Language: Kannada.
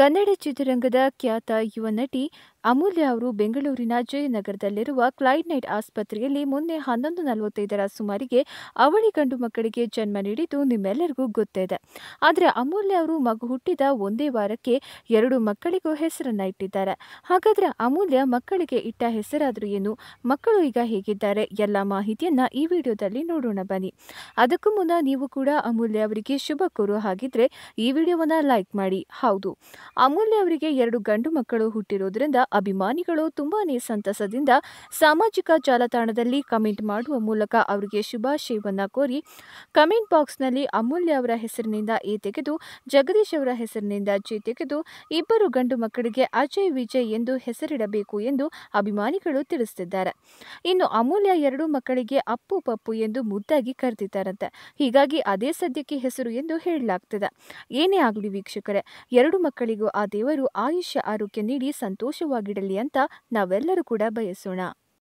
ಕನ್ನಡ ಚಿತ್ರರಂಗದ ಖ್ಯಾತ ಯುವ ನಟಿ ಅಮೂಲ್ಯ ಅವರು ಬೆಂಗಳೂರಿನ ಜಯನಗರದಲ್ಲಿರುವ ಕ್ಲೈಡ್ ನೈಟ್ ಆಸ್ಪತ್ರೆಯಲ್ಲಿ ಮೊನ್ನೆ ಹನ್ನೊಂದು ನಲವತ್ತೈದರ ಸುಮಾರಿಗೆ ಅವಳಿ ಗಂಡು ಮಕ್ಕಳಿಗೆ ಜನ್ಮ ನೀಡಿದ್ದು ನಿಮ್ಮೆಲ್ಲರಿಗೂ ಗೊತ್ತಿದೆ ಆದರೆ ಅಮೂಲ್ಯ ಅವರು ಮಗು ಹುಟ್ಟಿದ ಒಂದೇ ವಾರಕ್ಕೆ ಎರಡು ಮಕ್ಕಳಿಗೂ ಹೆಸರನ್ನ ಇಟ್ಟಿದ್ದಾರೆ ಹಾಗಾದ್ರೆ ಅಮೂಲ್ಯ ಮಕ್ಕಳಿಗೆ ಇಟ್ಟ ಹೆಸರಾದರೂ ಏನು ಮಕ್ಕಳು ಈಗ ಹೇಗಿದ್ದಾರೆ ಎಲ್ಲ ಮಾಹಿತಿಯನ್ನ ಈ ವಿಡಿಯೋದಲ್ಲಿ ನೋಡೋಣ ಬನ್ನಿ ಅದಕ್ಕೂ ಮುನ್ನ ನೀವು ಕೂಡ ಅಮೂಲ್ಯ ಅವರಿಗೆ ಶುಭ ಕೋರು ಹಾಗಿದ್ರೆ ಈ ವಿಡಿಯೋವನ್ನ ಲೈಕ್ ಮಾಡಿ ಹೌದು ಅಮೂಲ್ಯ ಅವರಿಗೆ ಎರಡು ಗಂಡು ಮಕ್ಕಳು ಹುಟ್ಟಿರೋದ್ರಿಂದ ಅಭಿಮಾನಿಗಳು ತುಂಬಾನೇ ಸಂತಸದಿಂದ ಸಾಮಾಜಿಕ ಜಾಲತಾಣದಲ್ಲಿ ಕಮೆಂಟ್ ಮಾಡುವ ಮೂಲಕ ಅವರಿಗೆ ಶುಭಾಶಯವನ್ನು ಕೋರಿ ಕಮೆಂಟ್ ಬಾಕ್ಸ್ನಲ್ಲಿ ಅಮೂಲ್ಯ ಅವರ ಹೆಸರಿನಿಂದ ಎ ತೆಗೆದು ಜಗದೀಶ್ ಅವರ ಹೆಸರಿನಿಂದ ಜಿ ತೆಗೆದು ಇಬ್ಬರು ಗಂಡು ಮಕ್ಕಳಿಗೆ ಅಜಯ್ ವಿಜಯ್ ಎಂದು ಹೆಸರಿಡಬೇಕು ಎಂದು ಅಭಿಮಾನಿಗಳು ತಿಳಿಸುತ್ತಿದ್ದಾರೆ ಇನ್ನು ಅಮೂಲ್ಯ ಎರಡು ಮಕ್ಕಳಿಗೆ ಅಪ್ಪು ಪಪ್ಪು ಎಂದು ಮುದ್ದಾಗಿ ಕರೆದಿದ್ದಾರಂತೆ ಹೀಗಾಗಿ ಅದೇ ಸದ್ಯಕ್ಕೆ ಹೆಸರು ಎಂದು ಹೇಳಲಾಗ್ತದೆ ಏನೇ ಆಗಲಿ ವೀಕ್ಷಕರೇ ಎರಡು ಮಕ್ಕಳಿಗೂ ಆ ದೇವರು ಆಯುಷ್ಯ ಆರೋಗ್ಯ ನೀಡಿ ಸಂತೋಷವಾಗಿ ಸುಭಿಕ್ಷವಾಗಿಡಲಿ ಅಂತ ನಾವೆಲ್ಲರೂ ಕೂಡ ಬಯಸೋಣ